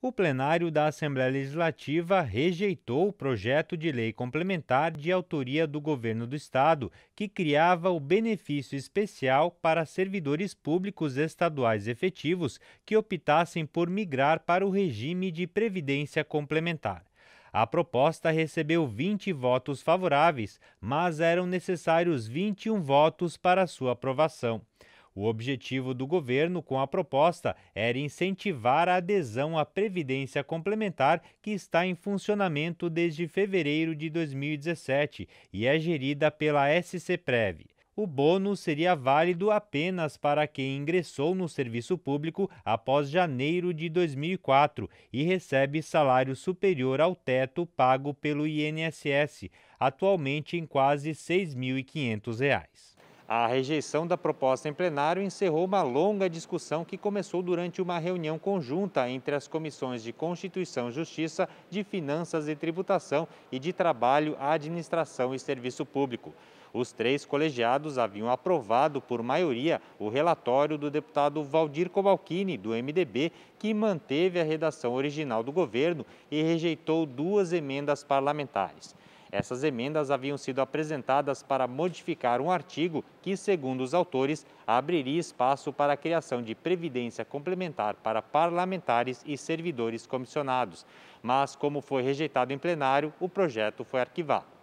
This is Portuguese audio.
O plenário da Assembleia Legislativa rejeitou o projeto de lei complementar de autoria do governo do estado, que criava o benefício especial para servidores públicos estaduais efetivos que optassem por migrar para o regime de previdência complementar. A proposta recebeu 20 votos favoráveis, mas eram necessários 21 votos para sua aprovação. O objetivo do governo com a proposta era incentivar a adesão à previdência complementar que está em funcionamento desde fevereiro de 2017 e é gerida pela SCPREV. O bônus seria válido apenas para quem ingressou no serviço público após janeiro de 2004 e recebe salário superior ao teto pago pelo INSS, atualmente em quase R$ 6.500. A rejeição da proposta em plenário encerrou uma longa discussão que começou durante uma reunião conjunta entre as comissões de Constituição e Justiça, de Finanças e Tributação e de Trabalho, Administração e Serviço Público. Os três colegiados haviam aprovado por maioria o relatório do deputado Valdir Cobalcini, do MDB, que manteve a redação original do governo e rejeitou duas emendas parlamentares. Essas emendas haviam sido apresentadas para modificar um artigo que, segundo os autores, abriria espaço para a criação de previdência complementar para parlamentares e servidores comissionados. Mas, como foi rejeitado em plenário, o projeto foi arquivado.